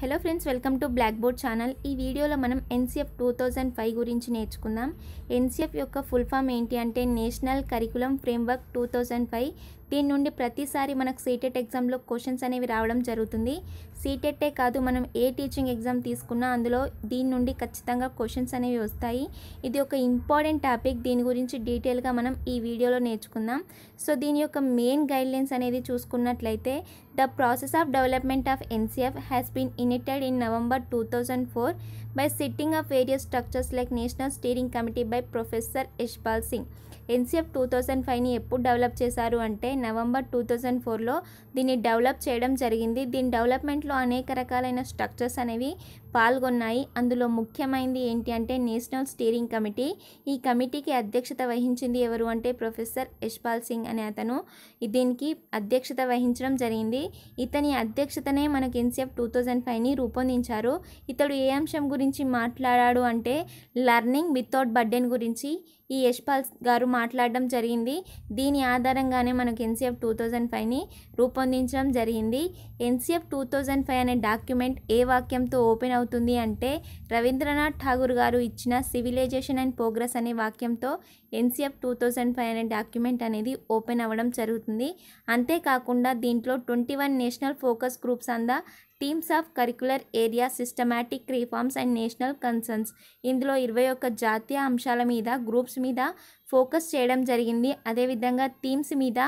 hello friends welcome to black board channel ఈ వీడియోలో మనం ఎన్సీఎఫ్ టూ థౌజండ్ ఫైవ్ గురించి నేర్చుకుందాం ఎన్సీఎఫ్ యొక్క ఫుల్ ఫామ్ ఏంటి అంటే national curriculum framework two thousand five దీని నుండి ప్రతిసారి మనకు సీటెట్ ఎగ్జామ్లో క్వశ్చన్స్ అనేవి రావడం జరుగుతుంది సీటెట్టే e కాదు మనం ఏ టీచింగ్ ఎగ్జామ్ తీసుకున్నా అందులో దీని నుండి ఖచ్చితంగా క్వశ్చన్స్ అనేవి వస్తాయి ఇది ఒక ఇంపార్టెంట్ టాపిక్ దీని గురించి డీటెయిల్గా మనం ఈ వీడియోలో నేర్చుకుందాం సో దీని యొక్క మెయిన్ గైడ్లైన్స్ అనేది చూసుకున్నట్లయితే the process of development of NCF has been initiated in November two thousand four by sitting of various structures like national steering committee by professor Yashpal Singh NCF two thousand ఫైవ్ని ఎప్పుడు develop చేశారు అంటే November two thousand ఫోర్లో దీన్ని develop చేయడం జరిగింది దీని డెవలప్మెంట్లో అనేక రకాలైన స్ట్రక్చర్స్ అనేవి పాల్గొన్నాయి అందులో ముఖ్యమైనది ఏంటి అంటే నేషనల్ స్టీరింగ్ కమిటీ ఈ కమిటీకి అధ్యక్షత వహించింది ఎవరు అంటే ప్రొఫెసర్ యశ్పాల్ సింగ్ అనే అతను దీనికి అధ్యక్షత వహించడం జరిగింది ఇతని అధ్యక్షతనే మనకు ఎన్సీఎఫ్ టూ థౌజండ్ ఫైవ్ని రూపొందించారు ఇతడు ఏ అంశం గురించి మాట్లాడాడు అంటే లర్నింగ్ వితౌట్ బర్డెన్ గురించి ఈ యశ్పాల్ గారు మాట్లాడడం జరిగింది దీని ఆధారంగానే మనకు ఎన్సీఎఫ్ టూ థౌజండ్ ఫైవ్ని రూపొందించడం జరిగింది ఎన్సీఎఫ్ టూ థౌజండ్ ఫైవ్ అనే డాక్యుమెంట్ ఏ వాక్యంతో ఓపెన్ అవుతుంది అంటే రవీంద్రనాథ్ ఠాగూర్ గారు ఇచ్చిన సివిలైజేషన్ అండ్ ప్రోగ్రెస్ అనే వాక్యంతో ఎన్సీఎఫ్ టూ థౌజండ్ ఫైవ్ అనే డాక్యుమెంట్ అనేది ఓపెన్ అవ్వడం జరుగుతుంది అంతేకాకుండా దీంట్లో twenty one national focus groups అందా teams of curricular area systematic reforms and national concerns ఇందులో ఇరవై ఒక్క జాతీయ అంశాల మీద గ్రూప్స్ మీద ఫోకస్ చేయడం జరిగింది అదేవిధంగా థీమ్స్ మీద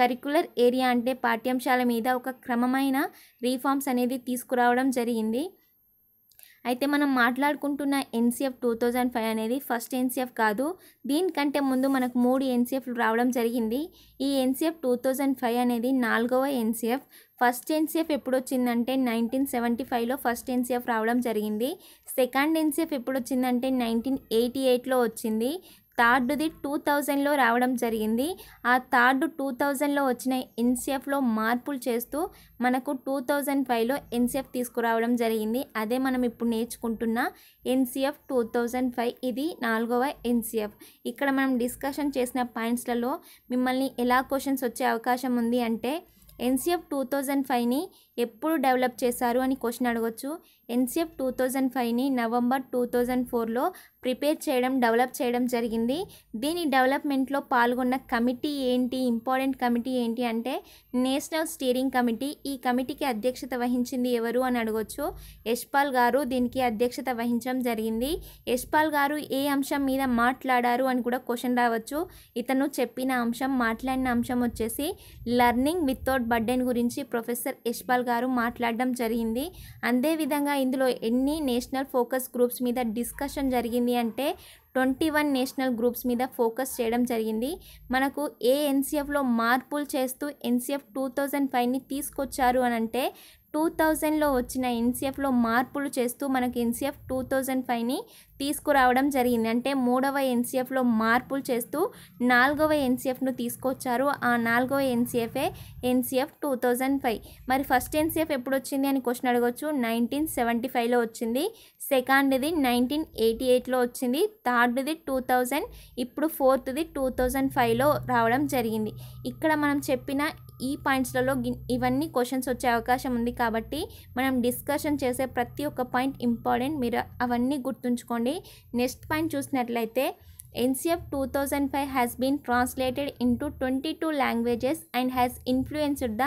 కరికులర్ ఏరియా అంటే పాఠ్యాంశాల మీద ఒక క్రమమైన రీఫార్మ్స్ అనేది తీసుకురావడం జరిగింది అయితే మనం మాట్లాడుకుంటున్న ఎన్సీఎఫ్ టూ థౌజండ్ ఫైవ్ అనేది ఫస్ట్ ఎన్సీఎఫ్ కాదు దీనికంటే ముందు మనకు మూడు ఎన్సీఎఫ్లు రావడం జరిగింది ఈ ఎన్సీఎఫ్ టూ థౌజండ్ ఫైవ్ అనేది నాలుగవ ఎన్సీఎఫ్ ఫస్ట్ ఎన్సీఎఫ్ ఎప్పుడు వచ్చిందంటే నైన్టీన్ సెవెంటీ ఫైవ్లో ఫస్ట్ ఎన్సీఎఫ్ రావడం జరిగింది సెకండ్ ఎన్సీఎఫ్ ఎప్పుడు వచ్చిందంటే నైన్టీన్ ఎయిటీ ఎయిట్లో వచ్చింది థర్డ్ది టూ థౌజండ్లో రావడం జరిగింది ఆ థర్డ్ టూ థౌజండ్లో వచ్చిన ఎన్సిఎఫ్లో మార్పులు చేస్తూ మనకు టూ థౌజండ్ ఫైవ్లో ఎన్సిఎఫ్ తీసుకురావడం జరిగింది అదే మనం ఇప్పుడు నేర్చుకుంటున్న ఎన్సిఎఫ్ టూ థౌజండ్ ఫైవ్ ఇది నాలుగవ ఎన్సిఎఫ్ ఇక్కడ మనం డిస్కషన్ చేసిన పాయింట్స్లలో మిమ్మల్ని ఎలా క్వశ్చన్స్ వచ్చే అవకాశం ఉంది అంటే ఎన్సిఎఫ్ టూ థౌజండ్ ఫైవ్ని ఎప్పుడు డెవలప్ చేశారు అని క్వశ్చన్ అడగవచ్చు ఎన్సిఎఫ్ టూ థౌజండ్ ఫైవ్ని నవంబర్ టూ థౌజండ్ ఫోర్లో ప్రిపేర్ చేయడం డెవలప్ చేయడం జరిగింది దీని డెవలప్మెంట్లో పాల్గొన్న కమిటీ ఏంటి ఇంపార్టెంట్ కమిటీ ఏంటి అంటే నేషనల్ స్టీరింగ్ కమిటీ ఈ కమిటీకి అధ్యక్షత వహించింది ఎవరు అని అడగొచ్చు యశ్పాల్ గారు దీనికి అధ్యక్షత వహించడం జరిగింది యశ్పాల్ గారు ఏ అంశం మీద మాట్లాడారు అని కూడా క్వశ్చన్ రావచ్చు ఇతను చెప్పిన అంశం మాట్లాడిన అంశం వచ్చేసి లర్నింగ్ వితౌట్ బర్డెన్ గురించి ప్రొఫెసర్ యశ్పాల్ గారు మాట్లాడడం జరిగింది అదేవిధంగా ఇందులో ఎన్ని నేషనల్ ఫోకస్ గ్రూప్స్ మీద డిస్కషన్ జరిగింది అంటే ట్వంటీ వన్ నేషనల్ గ్రూప్స్ మీద ఫోకస్ చేయడం జరిగింది మనకు ఏ ఎన్సీఎఫ్లో మార్పులు చేస్తూ ఎన్సీఎఫ్ టూ థౌజండ్ ఫైవ్ని తీసుకొచ్చారు అని అంటే టూ థౌజండ్లో వచ్చిన ఎన్సీఎఫ్లో మార్పులు చేస్తూ మనకి ఎన్సిఎఫ్ టూ థౌజండ్ ఫైవ్ని తీసుకురావడం జరిగింది అంటే మూడవ ఎన్సీఎఫ్లో మార్పులు చేస్తూ నాలుగవ ఎన్సీఎఫ్ను తీసుకొచ్చారు ఆ నాలుగవ ఎన్సిఎఫే ఎన్సీఎఫ్ టూ థౌజండ్ ఫైవ్ మరి ఫస్ట్ ఎన్సీఎఫ్ ఎప్పుడు వచ్చింది అని క్వశ్చన్ అడగవచ్చు నైన్టీన్ సెవెంటీ ఫైవ్లో వచ్చింది సెకండ్ది నైన్టీన్ ఎయిటీ ఎయిట్లో వచ్చింది థర్డ్ది టూ థౌజండ్ ఇప్పుడు ఫోర్త్ది టూ థౌజండ్ ఫైవ్లో రావడం జరిగింది ఇక్కడ మనం చెప్పిన ఈ పాయింట్స్లలో ఇవన్నీ క్వశ్చన్స్ వచ్చే అవకాశం ఉంది కాబట్టి మనం డిస్కషన్ చేసే ప్రతి ఒక్క పాయింట్ ఇంపార్టెంట్ మీరు అవన్నీ గుర్తుంచుకోండి నెక్స్ట్ పాయింట్ చూసినట్లయితే NCF two thousand five has been translated into twenty two languages and has influenced the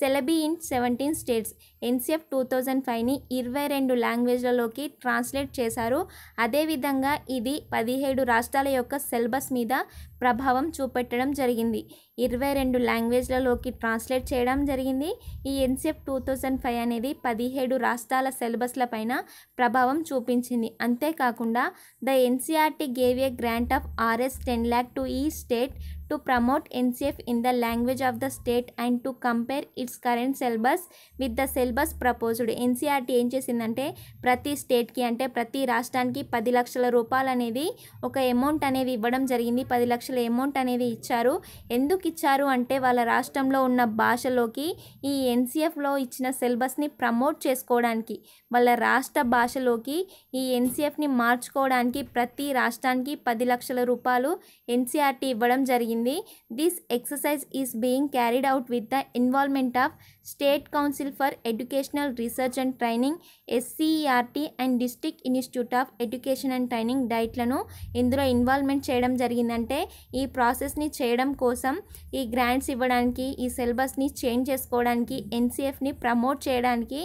syllabi in seventeen states NCF two thousand ఫైవ్ని ఇరవై రెండు లాంగ్వేజ్లలోకి ట్రాన్స్లేట్ చేశారు అదేవిధంగా ఇది పదిహేడు రాష్ట్రాల యొక్క సిలబస్ మీద ప్రభావం చూపెట్టడం జరిగింది ఇరవై రెండు లాంగ్వేజ్లలోకి ట్రాన్స్లేట్ చేయడం జరిగింది ఈ ఎన్సిఎఫ్ టూ థౌజండ్ ఫైవ్ అనేది పదిహేడు రాష్ట్రాల సిలబస్ల పైన ప్రభావం చూపించింది అంతేకాకుండా the NCERT gave a grant of RS ten lakh to ఈ state to promote NCF in the language of the state and to compare its current syllabus with the syllabus proposed NCRT ఏం చేసిందంటే ప్రతి స్టేట్కి అంటే ప్రతి రాష్ట్రానికి పది లక్షల రూపాయలు అనేది ఒక అమౌంట్ అనేది ఇవ్వడం జరిగింది పది లక్షల అమౌంట్ అనేది ఇచ్చారు ఎందుకు ఇచ్చారు అంటే వాళ్ళ రాష్ట్రంలో ఉన్న భాషలోకి ఈ ఎన్సిఎఫ్లో ఇచ్చిన సిలబస్ని ప్రమోట్ చేసుకోవడానికి వాళ్ళ రాష్ట్ర భాషలోకి ఈ ఎన్సిఎఫ్ని మార్చుకోవడానికి ప్రతి రాష్ట్రానికి పది లక్షల రూపాయలు ఎన్సిఆర్టీ e ఇవ్వడం జరిగింది తెలిపింది this exercise is being carried out with the involvement of state council for educational research and training SCERT and district institute of education and training డైట్లను ఇందులో ఇన్వాల్వ్మెంట్ చేయడం జరిగిందంటే ఈ ప్రాసెస్ని చేయడం కోసం ఈ గ్రాంట్స్ ఇవ్వడానికి ఈ సిలబస్ని చేంజ్ చేసుకోవడానికి ఎన్సీఎఫ్ని ప్రమోట్ చేయడానికి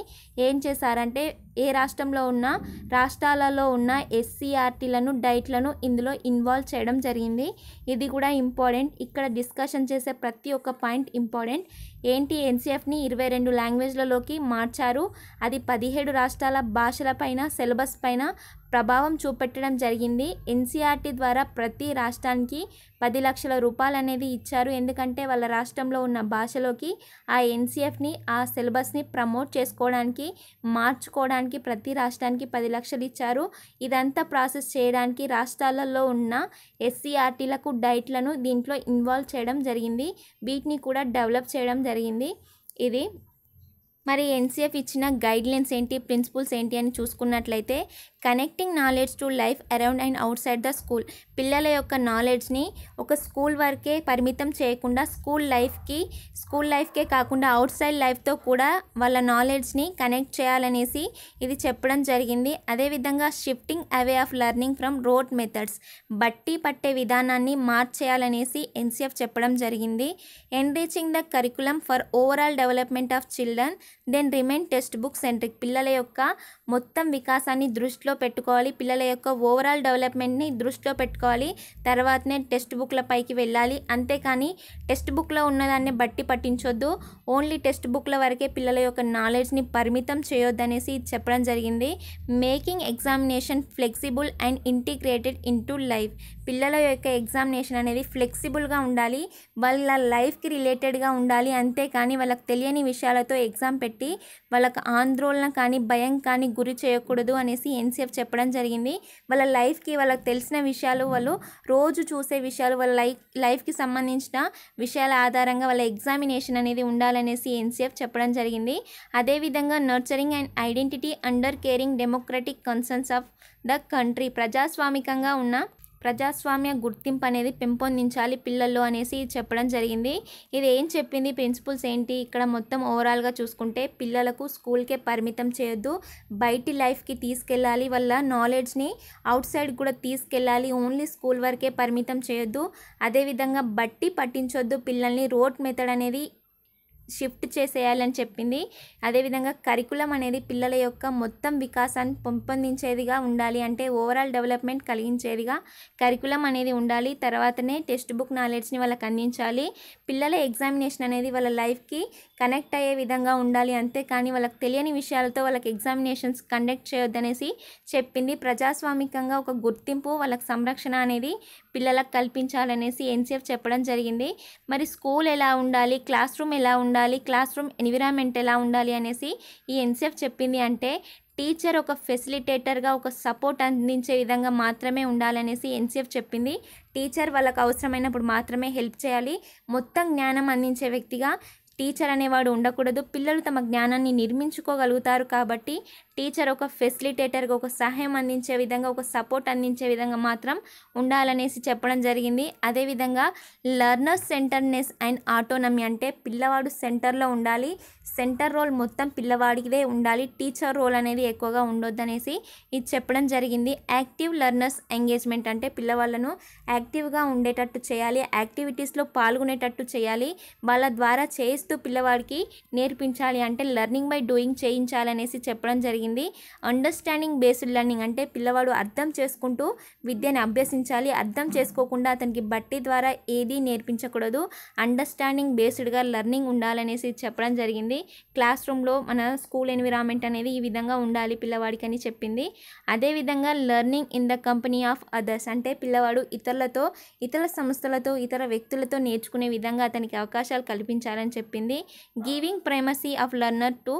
ఏం చేశారంటే ఏ రాష్ట్రంలో ఉన్న రాష్ట్రాలలో ఉన్న ఎస్సీఆర్టీలను డైట్లను ఇందులో ఇన్వాల్వ్ చేయడం జరిగింది ఇది కూడా ఇంపార్టెంట్ ఇక్కడ డిస్కషన్ చేసే ప్రతి ఒక్క పాయింట్ ఇంపార్టెంట్ ఏంటి ఎన్సీఎఫ్ని ఇరవై రెండు లాంగ్వేజ్లలోకి మార్చారు అది పదిహేడు రాష్ట్రాల భాషలపైన సిలబస్ పైన ప్రభావం చూపెట్టడం జరిగింది ఎన్సీఆర్టీ ద్వారా ప్రతి రాష్ట్రానికి పది లక్షల రూపాయలు అనేది ఇచ్చారు ఎందుకంటే వాళ్ళ రాష్ట్రంలో ఉన్న భాషలోకి ఆ ఎన్సీఎఫ్ని ఆ సిలబస్ని ప్రమోట్ చేసుకోవడానికి మార్చుకోవడానికి ప్రతి రాష్ట్రానికి పది లక్షలు ఇచ్చారు ఇదంతా ప్రాసెస్ చేయడానికి రాష్ట్రాలలో ఉన్న ఎస్సీఆర్టీలకు డైట్లను దీంట్లో ఇన్వాల్వ్ చేయడం జరిగింది వీటిని కూడా డెవలప్ చేయడం జరిగింది ఇది మరి ఎన్సీఎఫ్ ఇచ్చిన గైడ్లైన్స్ ఏంటి ప్రిన్సిపల్స్ ఏంటి అని చూసుకున్నట్లయితే connecting knowledge to life around and outside the school పిల్లల యొక్క నాలెడ్జ్ని ఒక స్కూల్ వరకే పరిమితం చేయకుండా స్కూల్ లైఫ్కి స్కూల్ లైఫ్కే కాకుండా అవుట్ సైడ్ లైఫ్తో కూడా వాళ్ళ నాలెడ్జ్ని కనెక్ట్ చేయాలనేసి ఇది చెప్పడం జరిగింది అదేవిధంగా shifting away of learning from rote methods బట్టి పట్టే విధానాన్ని మార్చేయాలనేసి ఎన్సీఎఫ్ చెప్పడం జరిగింది enriching the curriculum for overall development of children than remain text book centric పిల్లల యొక్క మొత్తం వికాసాన్ని దృష్టి దృష్టిలో పెట్టుకోవాలి పిల్లల యొక్క ఓవరాల్ డెవలప్మెంట్ని దృష్టిలో పెట్టుకోవాలి తర్వాతనే టెక్స్ట్ బుక్ల పైకి వెళ్ళాలి అంతేకాని టెక్స్ట్ బుక్లో ఉన్నదాన్ని బట్టి పట్టించొద్దు ఓన్లీ టెక్స్ట్ బుక్ల వరకే పిల్లల యొక్క నాలెడ్జ్ని పరిమితం చేయొద్దు అనేసి చెప్పడం జరిగింది making examination flexible and integrated in life పిల్లల యొక్క ఎగ్జామినేషన్ అనేది ఫ్లెక్సిబుల్గా ఉండాలి వాళ్ళ లైఫ్కి రిలేటెడ్గా ఉండాలి అంతేకాని వాళ్ళకి తెలియని విషయాలతో ఎగ్జామ్ పెట్టి వాళ్ళకు ఆందోళన కానీ భయం కానీ గురి చేయకూడదు అనేసి ఎన్సీఎఫ్ చెప్పడం జరిగింది వాళ్ళ లైఫ్కి వాళ్ళకి తెలిసిన విషయాలు వాళ్ళు రోజు చూసే విషయాలు వాళ్ళ లైఫ్ లైఫ్కి సంబంధించిన విషయాల ఆధారంగా వాళ్ళ ఎగ్జామినేషన్ అనేది ఉండాలనేసి ఎన్సీఎఫ్ చెప్పడం జరిగింది అదేవిధంగా nurturing and identity under caring democratic concerns of the country ప్రజాస్వామికంగా ఉన్న ప్రజాస్వామ్య గుర్తింపు అనేది పెంపొందించాలి పిల్లల్లో అనేసి చెప్పడం జరిగింది ఇది ఏం చెప్పింది ప్రిన్సిపల్స్ ఏంటి ఇక్కడ మొత్తం ఓవరాల్గా చూసుకుంటే పిల్లలకు స్కూల్కే పరిమితం చేయొద్దు బయటి లైఫ్కి తీసుకెళ్ళాలి వల్ల నాలెడ్జ్ని అవుట్ సైడ్ కూడా తీసుకెళ్ళాలి ఓన్లీ స్కూల్ వరకే పరిమితం చేయొద్దు అదేవిధంగా బట్టి పట్టించొద్దు పిల్లల్ని రోడ్ మెథడ్ అనేది షిఫ్ట్ చేసేయాలని చెప్పింది అదేవిధంగా కరికులం అనేది పిల్లల యొక్క మొత్తం వికాసాన్ని పెంపొందించేదిగా ఉండాలి అంటే ఓవరాల్ డెవలప్మెంట్ కలిగించేదిగా కరికులం అనేది ఉండాలి తర్వాతనే టెక్స్ట్ బుక్ నాలెడ్జ్ని వాళ్ళకి అందించాలి పిల్లల ఎగ్జామినేషన్ అనేది వాళ్ళ లైఫ్కి కనెక్ట్ అయ్యే విధంగా ఉండాలి అంతేకాని వాళ్ళకి తెలియని విషయాలతో వాళ్ళకి ఎగ్జామినేషన్స్ కండక్ట్ చేయొద్దనేసి చెప్పింది ప్రజాస్వామికంగా ఒక గుర్తింపు వాళ్ళకి సంరక్షణ అనేది పిల్లలకు కల్పించాలనేసి ఎన్సీఎఫ్ చెప్పడం జరిగింది మరి స్కూల్ ఎలా ఉండాలి క్లాస్ రూమ్ ఎలా ఉండాలి క్లాస్ రూమ్ ఎన్విరాన్మెంట్ ఎలా ఉండాలి అనేసి ఈ ఎన్సీఎఫ్ చెప్పింది అంటే టీచర్ ఒక ఫెసిలిటేటర్గా ఒక సపోర్ట్ అందించే విధంగా మాత్రమే ఉండాలనేసి ఎన్సీఎఫ్ చెప్పింది టీచర్ వాళ్ళకు అవసరమైనప్పుడు మాత్రమే హెల్ప్ చేయాలి మొత్తం జ్ఞానం అందించే వ్యక్తిగా టీచర్ అనేవాడు ఉండకూడదు పిల్లలు తమ జ్ఞానాన్ని నిర్మించుకోగలుగుతారు కాబట్టి టీచర్ ఒక ఫెసిలిటేటర్గా ఒక సహాయం అందించే విధంగా ఒక సపోర్ట్ అందించే విధంగా మాత్రం ఉండాలనేసి చెప్పడం జరిగింది అదేవిధంగా లర్నర్ సెంటర్నెస్ అండ్ ఆటోనమీ అంటే పిల్లవాడు సెంటర్లో ఉండాలి సెంటర్ రోల్ మొత్తం పిల్లవాడికిదే ఉండాలి టీచర్ రోల్ అనేది ఎక్కువగా ఉండొద్దనేసి ఇది చెప్పడం జరిగింది యాక్టివ్ లర్నర్స్ ఎంగేజ్మెంట్ అంటే పిల్లవాళ్ళను యాక్టివ్గా ఉండేటట్టు చేయాలి యాక్టివిటీస్లో పాల్గొనేటట్టు చేయాలి వాళ్ళ ద్వారా చేసి చేస్తూ పిల్లవాడికి నేర్పించాలి అంటే లెర్నింగ్ బై డూయింగ్ చేయించాలనేసి చెప్పడం జరిగింది అండర్స్టాండింగ్ బేస్డ్ లెర్నింగ్ అంటే పిల్లవాడు అర్థం చేసుకుంటూ విద్యను అభ్యసించాలి అర్థం చేసుకోకుండా అతనికి బట్టి ద్వారా ఏదీ నేర్పించకూడదు అండర్స్టాండింగ్ బేస్డ్గా లెర్నింగ్ ఉండాలనేసి చెప్పడం జరిగింది క్లాస్ రూమ్లో మన స్కూల్ ఎన్విరాన్మెంట్ అనేది ఈ విధంగా ఉండాలి పిల్లవాడికి అని చెప్పింది అదేవిధంగా learning in the company of others అంటే పిల్లవాడు ఇతరులతో ఇతర సంస్థలతో ఇతర వ్యక్తులతో నేర్చుకునే విధంగా అతనికి అవకాశాలు కల్పించాలని చెప్పింది చెప్పింది giving primacy of learner to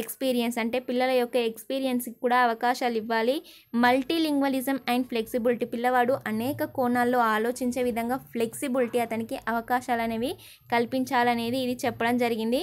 experience అంటే పిల్లల యొక్క ఎక్స్పీరియన్స్కి కూడా అవకాశాలు ఇవ్వాలి మల్టీలింగ్వలిజం అండ్ ఫ్లెక్సిబిలిటీ పిల్లవాడు అనేక కోణాల్లో ఆలోచించే విధంగా ఫ్లెక్సిబిలిటీ అతనికి అవకాశాలు అనేవి కల్పించాలనేది ఇది చెప్పడం జరిగింది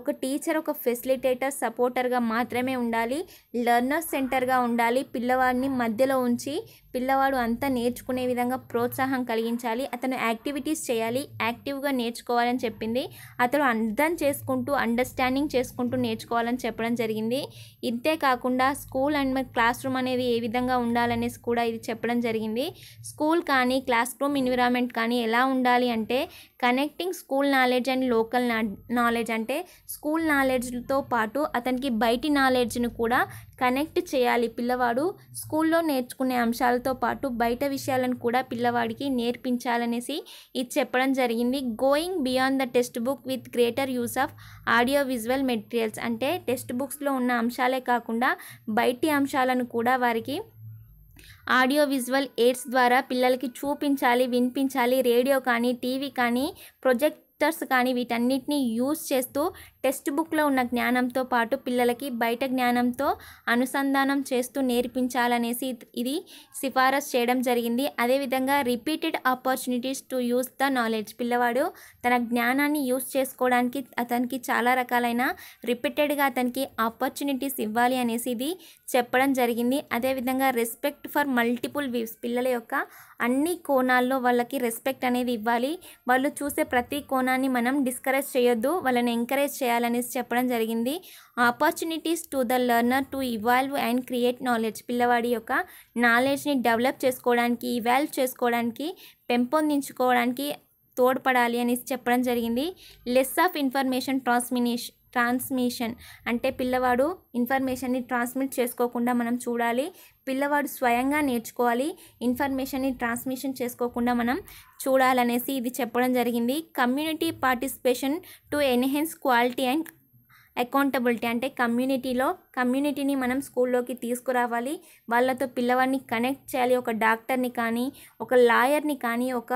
ఒక టీచర్ ఒక ఫెసిలిటేటర్ సపోర్టర్గా మాత్రమే ఉండాలి లర్నర్ సెంటర్గా ఉండాలి పిల్లవాడిని మధ్యలో ఉంచి పిల్లవాడు అంతా నేర్చుకునే విధంగా ప్రోత్సాహం కలిగించాలి అతను యాక్టివిటీస్ చేయాలి యాక్టివ్గా నేర్చుకోవాలని చెప్పింది అతను అర్థం చేసుకుంటూ అండర్స్టాండింగ్ చేసుకుంటూ నేర్చుకోవాలని చెప్పడం జరిగింది ఇంతే కాకుండా స్కూల్ అండ్ క్లాస్ రూమ్ అనేది ఏ విధంగా ఉండాలనేసి కూడా ఇది చెప్పడం జరిగింది స్కూల్ కానీ క్లాస్ రూమ్ ఎన్విరాన్మెంట్ కానీ ఎలా ఉండాలి అంటే connecting school knowledge and local knowledge అంటే స్కూల్ నాలెడ్జ్తో పాటు అతనికి బయటి నాలెడ్జ్ను కూడా కనెక్ట్ చేయాలి పిల్లవాడు స్కూల్లో నేర్చుకునే అంశాలతో పాటు బయట విషయాలను కూడా పిల్లవాడికి నేర్పించాలనేసి ఇది చెప్పడం జరిగింది going beyond the text book with greater use of audio visual materials అంటే టెక్స్ట్ బుక్స్లో ఉన్న అంశాలే కాకుండా బయటి అంశాలను కూడా వారికి ఆడియో విజువల్ ఎయిడ్స్ ద్వారా పిల్లలకి చూపించాలి వినిపించాలి రేడియో కానీ టీవీ కానీ ప్రొజెక్ట్ టర్స్ కానీ వీటన్నిటిని యూజ్ చేస్తూ టెక్స్ట్ బుక్లో ఉన్న జ్ఞానంతో పాటు పిల్లలకి బయట జ్ఞానంతో అనుసంధానం చేస్తూ నేర్పించాలనేసి ఇది సిఫారసు చేయడం జరిగింది అదేవిధంగా repeated opportunities to use the knowledge పిల్లవాడు తన జ్ఞానాన్ని యూస్ చేసుకోవడానికి అతనికి చాలా రకాలైన రిపీటెడ్గా అతనికి ఆపర్చునిటీస్ ఇవ్వాలి అనేసి ఇది చెప్పడం జరిగింది అదేవిధంగా రెస్పెక్ట్ ఫర్ మల్టిపుల్ వ్యూస్ పిల్లల యొక్క అన్ని కోణాల్లో వాళ్ళకి రెస్పెక్ట్ అనేది ఇవ్వాలి వాళ్ళు చూసే ప్రతి కోణాన్ని మనం డిస్కరేజ్ చేయొద్దు వాళ్ళని ఎంకరేజ్ చేయాలి చేయాలనేసి చెప్పడం జరిగింది opportunities to the learner to evolve and create knowledge పిల్లవాడి యొక్క నాలెడ్జ్ని డెవలప్ చేసుకోవడానికి ఇవాల్వ్ చేసుకోవడానికి పెంపొందించుకోవడానికి తోడ్పడాలి అనేసి చెప్పడం జరిగింది less of information transmission transmission అంటే పిల్లవాడు ఇన్ఫర్మేషన్ని ట్రాన్స్మిట్ చేసుకోకుండా మనం చూడాలి పిల్లవాడు స్వయంగా నేర్చుకోవాలి ఇన్ఫర్మేషన్ని ట్రాన్స్మిషన్ చేసుకోకుండా మనం చూడాలనేసి ఇది చెప్పడం జరిగింది community participation to enhance quality and accountability అంటే కమ్యూనిటీలో కమ్యూనిటీని మనం స్కూల్లోకి తీసుకురావాలి వాళ్ళతో పిల్లవాడిని కనెక్ట్ చేయాలి ఒక డాక్టర్ని కానీ ఒక లాయర్ని కానీ ఒక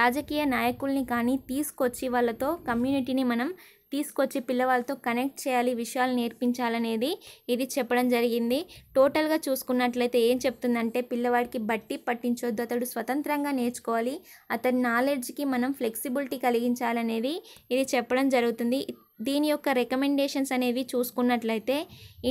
రాజకీయ నాయకుల్ని కానీ తీసుకొచ్చి వాళ్ళతో కమ్యూనిటీని మనం తీసుకొచ్చి పిల్లవాళ్ళతో కనెక్ట్ చేయాలి విషయాలు నేర్పించాలనేది ఇది చెప్పడం జరిగింది టోటల్గా చూసుకున్నట్లయితే ఏం చెప్తుందంటే పిల్లవాడికి బట్టి పట్టించొద్దు అతడు స్వతంత్రంగా నేర్చుకోవాలి అతని నాలెడ్జ్కి మనం ఫ్లెక్సిబిలిటీ కలిగించాలనేది ఇది చెప్పడం జరుగుతుంది దీని యొక్క రికమెండేషన్స్ అనేవి చూసుకున్నట్లయితే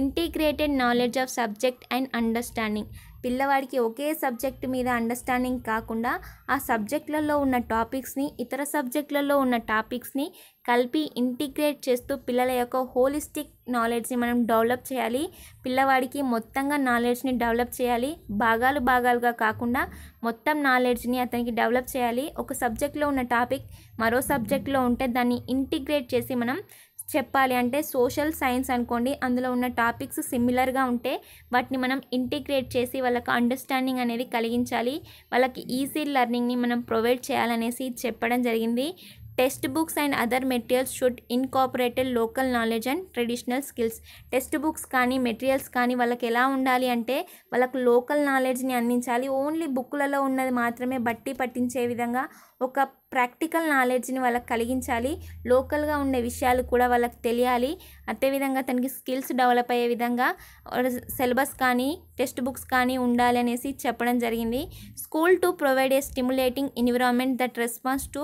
integrated knowledge of subject and understanding పిల్లవాడికి ఒకే సబ్జెక్ట్ మీద అండర్స్టాండింగ్ కాకుండా ఆ సబ్జెక్టులలో ఉన్న టాపిక్స్ని ఇతర సబ్జెక్టులలో ఉన్న టాపిక్స్ని కలిపి ఇంటిగ్రేట్ చేస్తూ పిల్లల యొక్క హోలిస్టిక్ నాలెడ్జ్ని మనం డెవలప్ చేయాలి పిల్లవాడికి మొత్తంగా నాలెడ్జ్ని డెవలప్ చేయాలి భాగాలు భాగాలుగా కాకుండా మొత్తం నాలెడ్జ్ని అతనికి డెవలప్ చేయాలి ఒక సబ్జెక్ట్లో ఉన్న టాపిక్ మరో సబ్జెక్ట్లో ఉంటే దాన్ని ఇంటిగ్రేట్ చేసి మనం చెప్పాలి అంటే సోషల్ సైన్స్ అనుకోండి అందులో ఉన్న టాపిక్స్ సిమిలర్గా ఉంటే వాటిని మనం ఇంటిగ్రేట్ చేసి వాళ్ళకి అండర్స్టాండింగ్ అనేది కలిగించాలి వాళ్ళకి ఈజీ లెర్నింగ్ని మనం ప్రొవైడ్ చేయాలనేసి చెప్పడం జరిగింది text books and other materials should incorporated local knowledge and traditional skills text books కానీ మెటీరియల్స్ కానీ వాళ్ళకి ఎలా ఉండాలి అంటే వాళ్ళకు లోకల్ నాలెడ్జ్ని అందించాలి ఓన్లీ బుక్లలో ఉన్నది మాత్రమే బట్టి పట్టించే విధంగా ఒక ప్రాక్టికల్ నాలెడ్జ్ని వాళ్ళకి కలిగించాలి లోకల్గా ఉండే విషయాలు కూడా వాళ్ళకి తెలియాలి అదేవిధంగా తనకి స్కిల్స్ డెవలప్ అయ్యే విధంగా సిలబస్ కానీ టెక్స్ట్ బుక్స్ కానీ ఉండాలి అనేసి చెప్పడం జరిగింది school to provide a stimulating environment that response to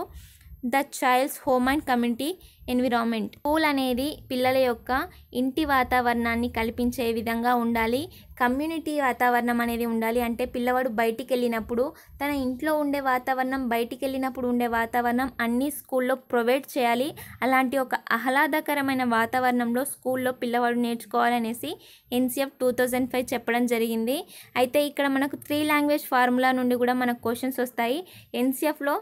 the child's home and community environment school అనేది పిల్లల యొక్క ఇంటి వాతావరణాన్ని కల్పించే విధంగా ఉండాలి కమ్యూనిటీ వాతావరణం అనేది ఉండాలి అంటే పిల్లవాడు బయటికి వెళ్ళినప్పుడు తన ఇంట్లో ఉండే వాతావరణం బయటికి వెళ్ళినప్పుడు ఉండే వాతావరణం అన్ని స్కూల్లో ప్రొవైడ్ చేయాలి అలాంటి ఒక ఆహ్లాదకరమైన వాతావరణంలో స్కూల్లో పిల్లవాడు నేర్చుకోవాలనేసి ఎన్సీఎఫ్ టూ థౌజండ్ ఫైవ్ చెప్పడం జరిగింది అయితే ఇక్కడ మనకు త్రీ లాంగ్వేజ్ ఫార్ములా నుండి కూడా మనకు క్వశ్చన్స్ వస్తాయి ఎన్సీఎఫ్లో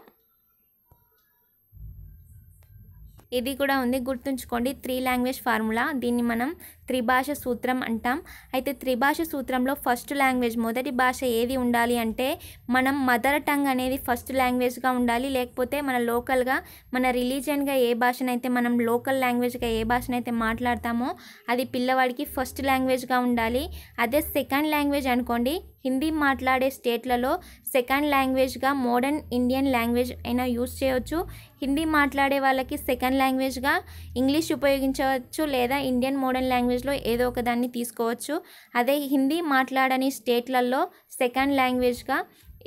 ఇది కూడా ఉంది గుర్తుంచుకోండి త్రీ లాంగ్వేజ్ ఫార్ములా దీన్ని మనం త్రిభాష సూత్రం అంటాం అయితే త్రిభాష సూత్రంలో ఫస్ట్ లాంగ్వేజ్ మొదటి భాష ఏది ఉండాలి అంటే మనం మదర్ టంగ్ అనేది ఫస్ట్ లాంగ్వేజ్గా ఉండాలి లేకపోతే మన లోకల్గా మన రిలీజియన్గా ఏ భాషనైతే మనం లోకల్ లాంగ్వేజ్గా ఏ భాషనైతే మాట్లాడతామో అది పిల్లవాడికి ఫస్ట్ లాంగ్వేజ్గా ఉండాలి అదే సెకండ్ లాంగ్వేజ్ అనుకోండి హిందీ మాట్లాడే స్టేట్లలో సెకండ్ లాంగ్వేజ్గా మోడర్న్ ఇండియన్ లాంగ్వేజ్ అయినా యూజ్ చేయవచ్చు హిందీ మాట్లాడే వాళ్ళకి సెకండ్ లాంగ్వేజ్గా ఇంగ్లీష్ ఉపయోగించవచ్చు లేదా ఇండియన్ మోడర్న్ లాంగ్వేజ్ లాంగ్వేజ్లో ఏదో ఒక దాన్ని తీసుకోవచ్చు అదే హిందీ మాట్లాడని స్టేట్లలో సెకండ్ లాంగ్వేజ్గా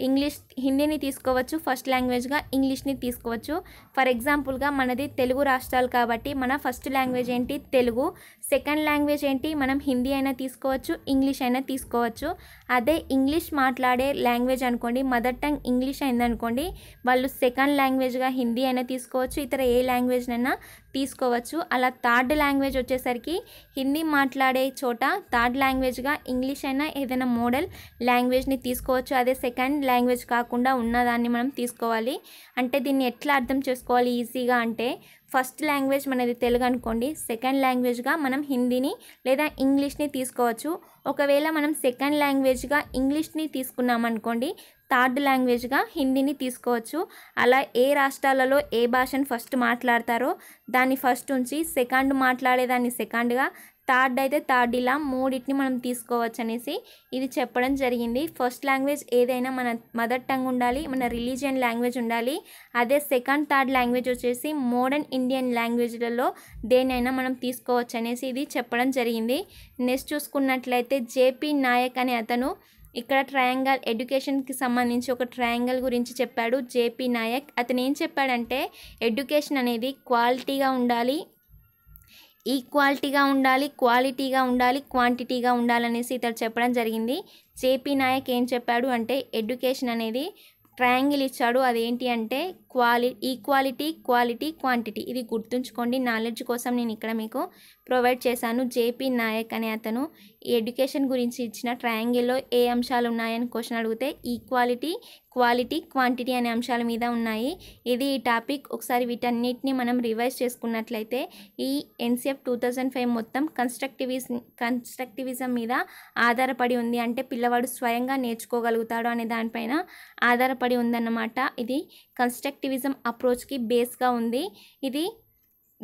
ఇంగ్లీష్ హిందీని తీసుకోవచ్చు ఫస్ట్ లాంగ్వేజ్గా ఇంగ్లీష్ని తీసుకోవచ్చు ఫర్ ఎగ్జాంపుల్గా మనది తెలుగు రాష్ట్రాలు కాబట్టి మన ఫస్ట్ లాంగ్వేజ్ ఏంటి తెలుగు సెకండ్ లాంగ్వేజ్ ఏంటి మనం హిందీ అయినా తీసుకోవచ్చు ఇంగ్లీష్ అయినా తీసుకోవచ్చు అదే ఇంగ్లీష్ మాట్లాడే లాంగ్వేజ్ అనుకోండి మదర్ టంగ్ ఇంగ్లీష్ అయిందనుకోండి వాళ్ళు సెకండ్ లాంగ్వేజ్గా హిందీ అయినా తీసుకోవచ్చు ఇతర ఏ లాంగ్వేజ్నైనా తీసుకోవచ్చు అలా థర్డ్ లాంగ్వేజ్ వచ్చేసరికి హిందీ మాట్లాడే చోట థర్డ్ లాంగ్వేజ్గా ఇంగ్లీష్ అయినా ఏదైనా మోడల్ లాంగ్వేజ్ని తీసుకోవచ్చు అదే సెకండ్ లాంగ్వేజ్ కాకుండా ఉన్నదాన్ని మనం తీసుకోవాలి అంటే దీన్ని ఎట్లా అర్థం చేసుకోవాలి ఈజీగా అంటే ఫస్ట్ లాంగ్వేజ్ మనది తెలుగు అనుకోండి సెకండ్ లాంగ్వేజ్గా మనం హిందీని లేదా ఇంగ్లీష్ని తీసుకోవచ్చు ఒకవేళ మనం సెకండ్ లాంగ్వేజ్గా ఇంగ్లీష్ని తీసుకున్నాం అనుకోండి థర్డ్ లాంగ్వేజ్గా హిందీని తీసుకోవచ్చు అలా ఏ రాష్ట్రాలలో ఏ భాషను ఫస్ట్ మాట్లాడతారో దాన్ని ఫస్ట్ ఉంచి సెకండ్ మాట్లాడేదాన్ని సెకండ్గా థర్డ్ అయితే థర్డ్ ఇలా మూడింటిని మనం తీసుకోవచ్చు అనేసి ఇది చెప్పడం జరిగింది ఫస్ట్ లాంగ్వేజ్ ఏదైనా మన మదర్ టంగ్ ఉండాలి మన రిలీజియన్ లాంగ్వేజ్ ఉండాలి అదే సెకండ్ థర్డ్ లాంగ్వేజ్ వచ్చేసి మోడర్న్ ఇండియన్ లాంగ్వేజ్లలో దేనైనా మనం తీసుకోవచ్చు అనేసి ఇది చెప్పడం జరిగింది నెక్స్ట్ చూసుకున్నట్లయితే జేపీ నాయక్ అనే అతను ఇక్కడ ట్రయాంగల్ ఎడ్యుకేషన్కి సంబంధించి ఒక ట్రయాంగల్ గురించి చెప్పాడు జేపీ నాయక్ అతను ఏం చెప్పాడంటే ఎడ్యుకేషన్ అనేది క్వాలిటీగా ఉండాలి ఈక్వాలిటీగా ఉండాలి క్వాలిటీగా ఉండాలి క్వాంటిటీగా ఉండాలనేసి ఇతడు చెప్పడం జరిగింది జేపీ నాయక్ ఏం చెప్పాడు అంటే ఎడ్యుకేషన్ అనేది ట్రయాంగిల్ ఇచ్చాడు అదేంటి అంటే క్వాలి ఈక్వాలిటీ క్వాలిటీ క్వాంటిటీ ఇది గుర్తుంచుకోండి నాలెడ్జ్ కోసం నేను ఇక్కడ మీకు ప్రొవైడ్ చేశాను జేపీ నాయక్ అనే అతను ఎడ్యుకేషన్ గురించి ఇచ్చిన ట్రయాంగిల్లో ఏ అంశాలు ఉన్నాయని క్వశ్చన్ అడిగితే ఈక్వాలిటీ క్వాలిటీ క్వాంటిటీ అనే అంశాల మీద ఉన్నాయి ఇది ఈ టాపిక్ ఒకసారి వీటన్నిటిని మనం రివైజ్ చేసుకున్నట్లయితే ఈ ఎన్సిఎఫ్ టూ థౌజండ్ ఫైవ్ మొత్తం కన్స్ట్రక్టివిజ్ కన్స్ట్రక్టివిజం మీద ఆధారపడి ఉంది అంటే పిల్లవాడు స్వయంగా నేర్చుకోగలుగుతాడు అనే దానిపైన ఆధారపడి ఉందన్నమాట ఇది కన్స్ట్రక్టివిజం అప్రోచ్కి బేస్గా ఉంది ఇది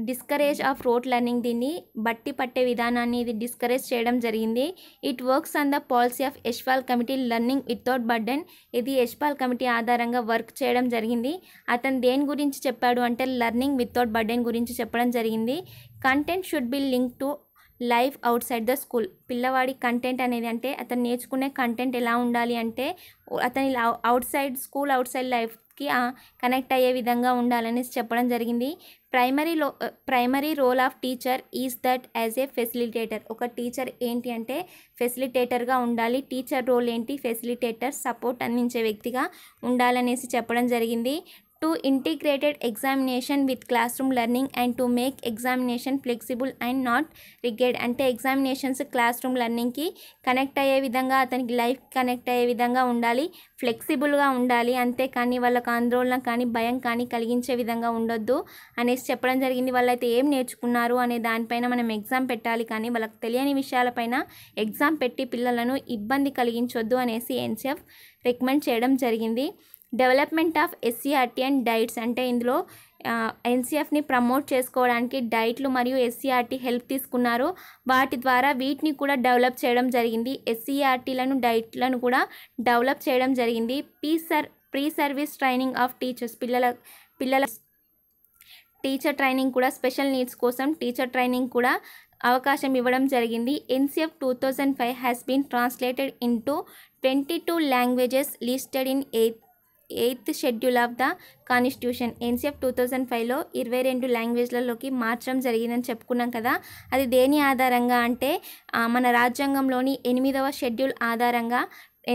డిస్కరేజ్ ఆఫ్ రోడ్ లెర్నింగ్ దీన్ని బట్టి పట్టే విధానాన్ని ఇది డిస్కరేజ్ చేయడం జరిగింది it works on the policy of Yashpal committee learning without burden ఇది యశ్పాల్ కమిటీ ఆధారంగా వర్క్ చేయడం జరిగింది అతను దేని గురించి చెప్పాడు అంటే లెర్నింగ్ వితౌట్ బర్డెన్ గురించి చెప్పడం జరిగింది content should be link to life outside the school పిల్లవాడి కంటెంట్ అనేది అంటే అతను నేర్చుకునే కంటెంట్ ఎలా ఉండాలి అంటే అతని outside school outside life కి కనెక్ట్ అయ్యే విధంగా ఉండాలనేసి చెప్పడం జరిగింది ప్రైమరీ లో primary role of teacher is that as a facilitator ఒక టీచర్ ఏంటి అంటే ఫెసిలిటేటర్గా ఉండాలి టీచర్ రోల్ ఏంటి ఫెసిలిటేటర్ సపోర్ట్ అందించే వ్యక్తిగా ఉండాలనేసి చెప్పడం జరిగింది to integrated examination with class room learning and to make examination flexible and not rigid అంటే ఎగ్జామినేషన్స్ క్లాస్ రూమ్ లెర్నింగ్కి కనెక్ట్ అయ్యే విధంగా అతనికి లైఫ్ కనెక్ట్ అయ్యే విధంగా ఉండాలి ఫ్లెక్సిబుల్గా ఉండాలి అంతే కానీ వాళ్ళకు ఆందోళన కానీ భయం కానీ కలిగించే విధంగా ఉండొద్దు అనేసి చెప్పడం జరిగింది వాళ్ళైతే ఏం నేర్చుకున్నారు అనే దానిపైన మనం ఎగ్జామ్ పెట్టాలి కానీ వాళ్ళకి తెలియని విషయాలపైన ఎగ్జామ్ పెట్టి పిల్లలను ఇబ్బంది కలిగించొద్దు అనేసి ఎన్సిఎఫ్ రికమెండ్ చేయడం జరిగింది development of SCERT and DIETs అంటే ఇందులో ఎన్సీఎఫ్ని ప్రమోట్ చేసుకోవడానికి డైట్లు మరియు ఎస్సీఆర్టీ హెల్ప్ తీసుకున్నారు వాటి ద్వారా వీటిని కూడా డెవలప్ చేయడం జరిగింది ఎస్సీఆర్టీలను డైట్లను కూడా డెవలప్ చేయడం జరిగింది పీ సర్ pre service training of teachers పిల్లల పిల్లల టీచర్ ట్రైనింగ్ కూడా స్పెషల్ నీడ్స్ కోసం టీచర్ ట్రైనింగ్ కూడా అవకాశం ఇవ్వడం జరిగింది NCF two thousand five has been translated into twenty two languages listed in eighth eighth schedule of the constitution NCF two thousand ఫైవ్లో ఇరవై రెండు లాంగ్వేజ్లలోకి మార్చడం జరిగిందని చెప్పుకున్నాం కదా అది దేని ఆధారంగా అంటే మన రాజ్యాంగంలోని ఎనిమిదవ షెడ్యూల్ ఆధారంగా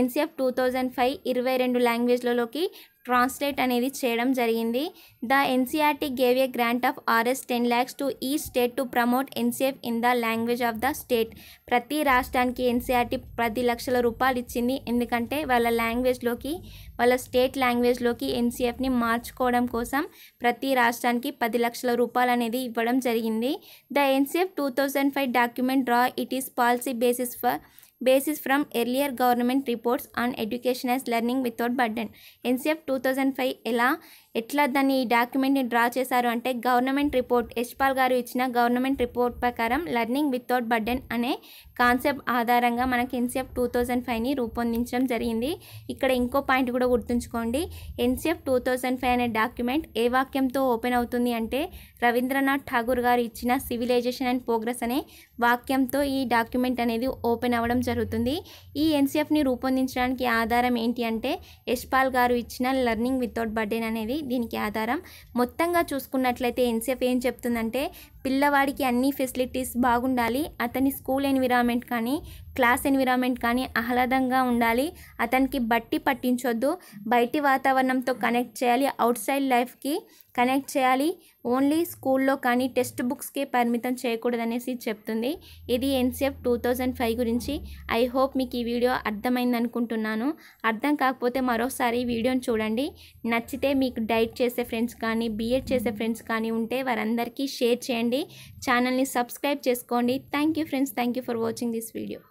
ఎన్సీఎఫ్ టూ థౌజండ్ ఫైవ్ ఇరవై రెండు లాంగ్వేజ్లలోకి ట్రాన్స్లేట్ అనేది చేయడం జరిగింది the NCERT gave a grant of RS ten lakhs to ఈ state to promote NCF in the language of the state ప్రతి రాష్ట్రానికి ఎన్సీఆర్టీ పది లక్షల రూపాయలు ఇచ్చింది ఎందుకంటే వాళ్ళ లాంగ్వేజ్లోకి వాళ్ళ స్టేట్ లాంగ్వేజ్లోకి ఎన్సీఎఫ్ని మార్చుకోవడం కోసం ప్రతి రాష్ట్రానికి పది లక్షల రూపాయలు అనేది ఇవ్వడం జరిగింది the NCF two thousand five document draw it is policy basis for basis from earlier government reports on education as learning without burden NCF two thousand five ఎలా ఎట్లా దాన్ని ఈ డాక్యుమెంట్ని డ్రా చేశారు అంటే గవర్నమెంట్ రిపోర్ట్ యశ్పాల్ గారు ఇచ్చిన గవర్నమెంట్ రిపోర్ట్ ప్రకారం learning without burden అనే కాన్సెప్ట్ ఆధారంగా మనకి ఎన్సీఎఫ్ టూ థౌజండ్ ఫైవ్ని రూపొందించడం జరిగింది ఇక్కడ ఇంకో పాయింట్ కూడా గుర్తుంచుకోండి ఎన్సీఎఫ్ టూ థౌజండ్ ఫైవ్ అనే డాక్యుమెంట్ ఏ వాక్యంతో ఓపెన్ అవుతుంది అంటే రవీంద్రనాథ్ ఠాగూర్ గారు ఇచ్చిన సివిలైజేషన్ అండ్ ప్రోగ్రెస్ అనే వాక్యంతో ఈ డాక్యుమెంట్ అనేది ఓపెన్ అవ్వడం జరుగుతుంది ఈ ఎన్సీఎఫ్ని రూపొందించడానికి ఆధారం ఏంటి అంటే యశ్పాల్ గారు ఇచ్చిన లెర్నింగ్ వితౌట్ బర్డెన్ అనేది దీనికి ఆధారం మొత్తంగా చూసుకున్నట్లయితే ఎన్సీఎఫ్ ఏం చెప్తుందంటే పిల్లవాడికి అన్ని ఫెసిలిటీస్ బాగుండాలి అతని స్కూల్ ఎన్విరాన్మెంట్ కానీ క్లాస్ ఎన్విరాన్మెంట్ కానీ ఆహ్లాదంగా ఉండాలి అతనికి బట్టి పట్టించొద్దు బయటి వాతావరణంతో కనెక్ట్ చేయాలి అవుట్ సైడ్ లైఫ్కి కనెక్ట్ చేయాలి ఓన్లీ స్కూల్లో కానీ టెక్స్ట్ బుక్స్కే పరిమితం చేయకూడదనేసి చెప్తుంది ఇది ఎన్సిఎఫ్ టూ థౌజండ్ ఫైవ్ గురించి ఐ హోప్ మీకు ఈ వీడియో అర్థమైంది అనుకుంటున్నాను అర్థం కాకపోతే మరోసారి వీడియోని చూడండి నచ్చితే మీకు డైట్ చేసే ఫ్రెండ్స్ కానీ బీఎడ్ చేసే ఫ్రెండ్స్ కానీ ఉంటే వారందరికీ షేర్ చేయండి చేయండి ఛానల్ని సబ్స్క్రైబ్ చేసుకోండి thank friends thank for watching this video